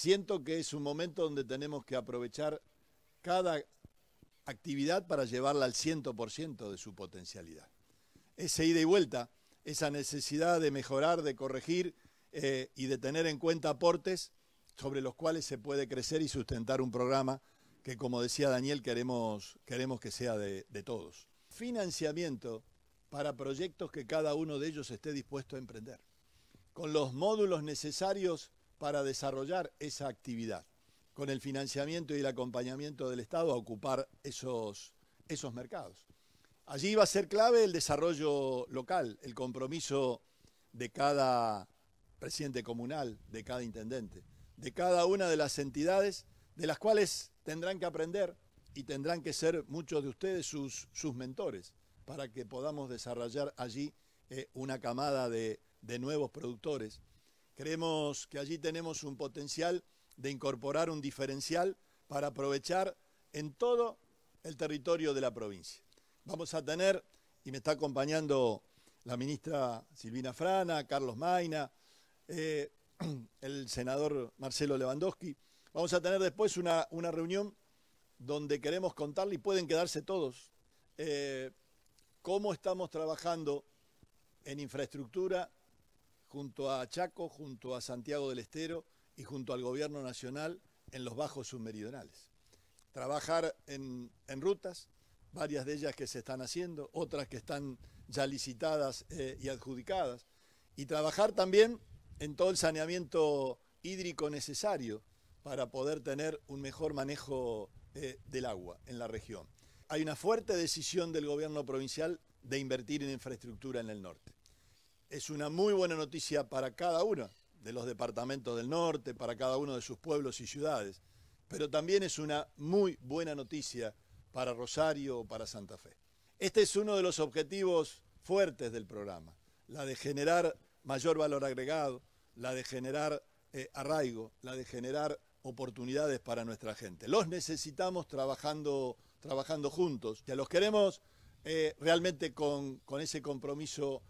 siento que es un momento donde tenemos que aprovechar cada actividad para llevarla al 100% de su potencialidad. Esa ida y vuelta, esa necesidad de mejorar, de corregir eh, y de tener en cuenta aportes sobre los cuales se puede crecer y sustentar un programa que, como decía Daniel, queremos, queremos que sea de, de todos. Financiamiento para proyectos que cada uno de ellos esté dispuesto a emprender, con los módulos necesarios para desarrollar esa actividad, con el financiamiento y el acompañamiento del Estado a ocupar esos, esos mercados. Allí va a ser clave el desarrollo local, el compromiso de cada presidente comunal, de cada intendente, de cada una de las entidades de las cuales tendrán que aprender y tendrán que ser muchos de ustedes sus, sus mentores para que podamos desarrollar allí eh, una camada de, de nuevos productores Creemos que allí tenemos un potencial de incorporar un diferencial para aprovechar en todo el territorio de la provincia. Vamos a tener, y me está acompañando la ministra Silvina Frana, Carlos Maina, eh, el senador Marcelo Lewandowski, vamos a tener después una, reunión donde queremos contarle, y pueden quedarse todos, eh, cómo estamos trabajando en infraestructura junto a Chaco, junto a Santiago del Estero y junto al Gobierno Nacional en los bajos submeridionales. Trabajar en, rutas, varias de ellas que se están haciendo, otras que están ya licitadas eh, y adjudicadas, y trabajar también en todo el saneamiento hídrico necesario para poder tener un mejor manejo eh, del agua en la región. Hay una fuerte decisión del gobierno provincial de invertir en infraestructura en el norte es una muy buena noticia para cada uno de los departamentos del norte, para cada uno de sus pueblos y ciudades, pero también es una muy buena noticia para Rosario o para Santa Fe. Este es uno de los objetivos fuertes del programa, la de generar mayor valor agregado, la de generar eh, arraigo, la de generar oportunidades para nuestra gente. Los necesitamos trabajando, trabajando juntos, ya los queremos eh, realmente con, con ese compromiso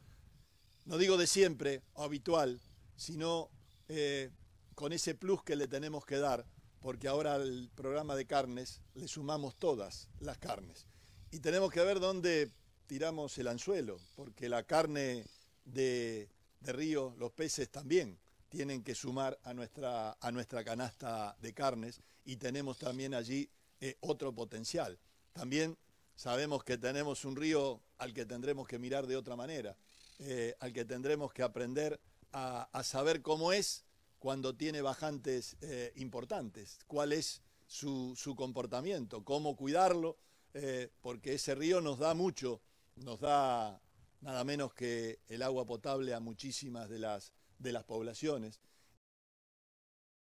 no digo de siempre o habitual, sino eh, con ese plus que le tenemos que dar, porque ahora al programa de carnes le sumamos todas las carnes. Y tenemos que ver dónde tiramos el anzuelo, porque la carne de, río, los peces también tienen que sumar a nuestra, a nuestra canasta de carnes y tenemos también allí eh, otro potencial. También sabemos que tenemos un río al que tendremos que mirar de otra manera. Eh, al que tendremos que aprender a, saber cómo es cuando tiene bajantes eh, importantes, cuál es su, comportamiento, cómo cuidarlo, eh, porque ese río nos da mucho, nos da nada menos que el agua potable a muchísimas de las poblaciones.